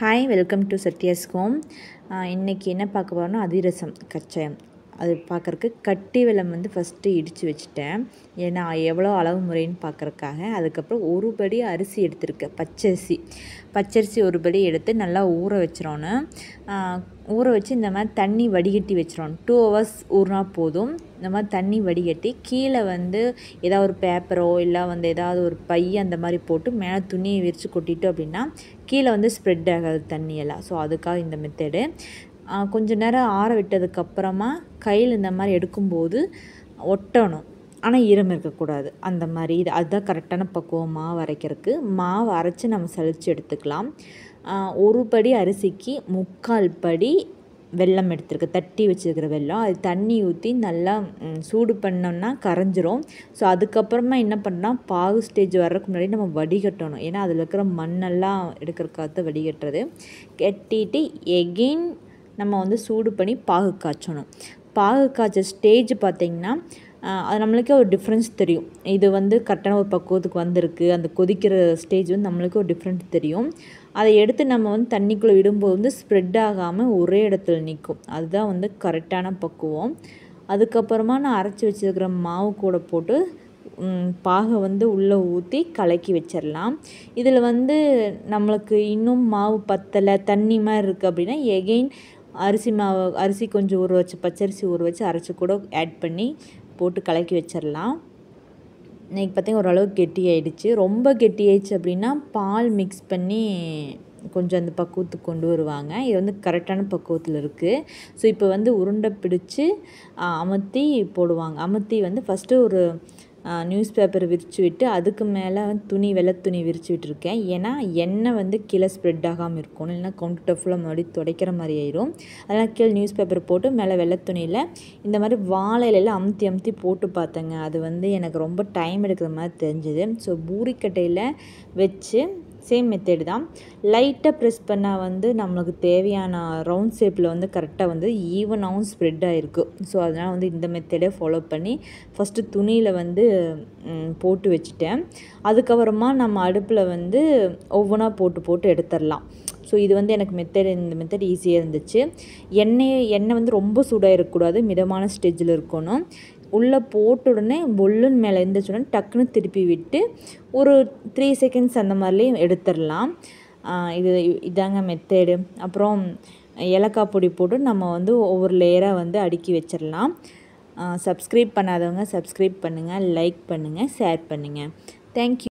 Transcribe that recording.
hi welcome to சத்யாஸ்கோம் home இன்றைக்கி என்ன பார்க்க போகிறோம்னா அதிரசம் கச்சாயம் அது பார்க்குறக்கு கட்டி வெள்ளம் வந்து ஃபஸ்ட்டு இடித்து வச்சுட்டேன் ஏன்னா எவ்வளோ அளவு முறைன்னு பார்க்குறக்காக அதுக்கப்புறம் ஒரு படி அரிசி எடுத்திருக்கேன் பச்சரிசி பச்சரிசி ஒரு படி எடுத்து நல்லா ஊற வச்சிரோன்னு ஊற வச்சு இந்த மாதிரி தண்ணி வடிகட்டி வச்சிரோம் டூ ஹவர்ஸ் ஊறினா போதும் இந்த மாதிரி தண்ணி வடிகட்டி கீழே வந்து ஏதாவது ஒரு பேப்பரோ இல்லை வந்து ஏதாவது ஒரு பை அந்த மாதிரி போட்டு மேலே துணியை விரித்து கொட்டிட்டோம் அப்படின்னா கீழே வந்து ஸ்ப்ரெட் ஆகாது தண்ணியெல்லாம் ஸோ அதுக்காக இந்த மெத்தடு கொஞ்ச நேரம் ஆற விட்டதுக்கப்புறமா கையில் இந்த மாதிரி எடுக்கும்போது ஒட்டணும் ஆனால் ஈரம் இருக்கக்கூடாது அந்த மாதிரி இது அதுதான் கரெக்டான பக்குவம் மாவு அரைக்கிறதுக்கு மாவு அரைச்சி நம்ம சலித்து எடுத்துக்கலாம் ஒரு படி அரிசிக்கு முக்கால் படி வெள்ளம் எடுத்துருக்கு தட்டி வச்சுருக்கிற வெள்ளம் அது தண்ணி ஊற்றி நல்லா சூடு பண்ணோம்னா கரைஞ்சிரும் ஸோ அதுக்கப்புறமா என்ன பண்ணால் பாகு ஸ்டேஜ் வர்றதுக்கு முன்னாடி நம்ம வடிகட்டணும் ஏன்னா அதில் இருக்கிற மண்ணெல்லாம் எடுக்கிறக்காக வடிகட்டுறது கட்டிட்டு எகெயின் நம்ம வந்து சூடு பண்ணி பாகு காய்ச்சணும் பாகு காய்ச்ச ஸ்டேஜ் பார்த்திங்கன்னா அது நம்மளுக்கே ஒரு டிஃப்ரென்ஸ் தெரியும் இது வந்து கரெக்டான ஒரு பக்குவத்துக்கு வந்திருக்கு அந்த கொதிக்கிற ஸ்டேஜ் வந்து நம்மளுக்கு ஒரு டிஃப்ரெண்ட் தெரியும் அதை எடுத்து நம்ம வந்து தண்ணிக்குள்ளே விடும்போது வந்து ஸ்ப்ரெட் ஆகாமல் ஒரே இடத்துல நிற்கும் அதுதான் வந்து கரெக்டான பக்குவம் அதுக்கப்புறமா நான் அரைச்சி வச்சுருக்கிற மாவு கூட போட்டு பாகை வந்து உள்ளே ஊற்றி கலக்கி வச்சிடலாம் இதில் வந்து நம்மளுக்கு இன்னும் மாவு பத்தலை தண்ணி மாதிரி இருக்குது அப்படின்னா எகெயின் அரிசி மாவு அரிசி கொஞ்சம் ஊற வச்சு பச்சரிசி ஊற வச்சு அரைச்சி கூட ஆட் பண்ணி போட்டு கலக்கி வச்சிடலாம் இன்றைக்கி பார்த்தீங்கன்னா ஓரளவுக்கு கெட்டி ஆகிடுச்சு ரொம்ப கெட்டி ஆயிடுச்சு அப்படின்னா பால் மிக்ஸ் பண்ணி கொஞ்சம் அந்த பக்குவத்துக்கு கொண்டு வருவாங்க இது வந்து கரெக்டான பக்குவத்தில் இருக்குது ஸோ இப்போ வந்து உருண்டை பிடிச்சி அமுத்தி போடுவாங்க அமர்த்தி வந்து ஃபஸ்ட்டு ஒரு நியூஸ் பேப்பர் விரித்து விட்டு அதுக்கு மேலே துணி வெள்ளை துணி விரித்து விட்டுருக்கேன் ஏன்னா எண்ணெய் வந்து கீழே ஸ்ப்ரெட் ஆகாமல் இருக்கும் இல்லைன்னா கவுண்டர் ஃபுல்லாக மறுபடியும் துடைக்கிற மாதிரி ஆயிரும் அதனால் கீழே நியூஸ் பேப்பர் போட்டு மேலே வெள்ளை துணியில் இந்த மாதிரி வாழையில அமுத்தி அமுத்தி போட்டு பார்த்தேங்க அது வந்து எனக்கு ரொம்ப டைம் எடுக்கிற மாதிரி தெரிஞ்சுது ஸோ பூரிக்கட்டையில் வச்சு சேம் மெத்தேடு தான் லைட்டாக ப்ரெஸ் பண்ணால் வந்து நம்மளுக்கு தேவையான ரவுண்ட் ஷேப்பில் வந்து கரெக்டாக வந்து ஈவனாகவும் ஸ்ப்ரெட் ஆகிருக்கு ஸோ அதனால் வந்து இந்த மெத்தேடை ஃபாலோ பண்ணி ஃபஸ்ட்டு துணியில் வந்து போட்டு வச்சுட்டேன் அதுக்கப்புறமா நம்ம அடுப்பில் வந்து ஒவ்வொன்றா போட்டு போட்டு எடுத்துடலாம் ஸோ இது வந்து எனக்கு மெத்தட் இந்த மெத்தட் ஈஸியாக இருந்துச்சு எண்ணெய் எண்ணெய் வந்து ரொம்ப சூடாக இருக்கக்கூடாது மிதமான ஸ்டேஜில் இருக்கணும் உள்ளே போட்ட உடனே பொல்லுன்னு மேலே எழுந்திரிச்சுடனே டக்குன்னு திருப்பி விட்டு ஒரு த்ரீ செகண்ட்ஸ் அந்த மாதிரிலையும் எடுத்துடலாம் இது இதாங்க மெத்தேடு அப்புறம் ஏலக்காய் பொடி போட்டு நம்ம வந்து ஒவ்வொரு லேயராக வந்து அடுக்கி வச்சிடலாம் சப்ஸ்கிரைப் பண்ணாதவங்க சப்ஸ்கிரைப் பண்ணுங்கள் லைக் பண்ணுங்கள் ஷேர் பண்ணுங்கள் தேங்க்யூ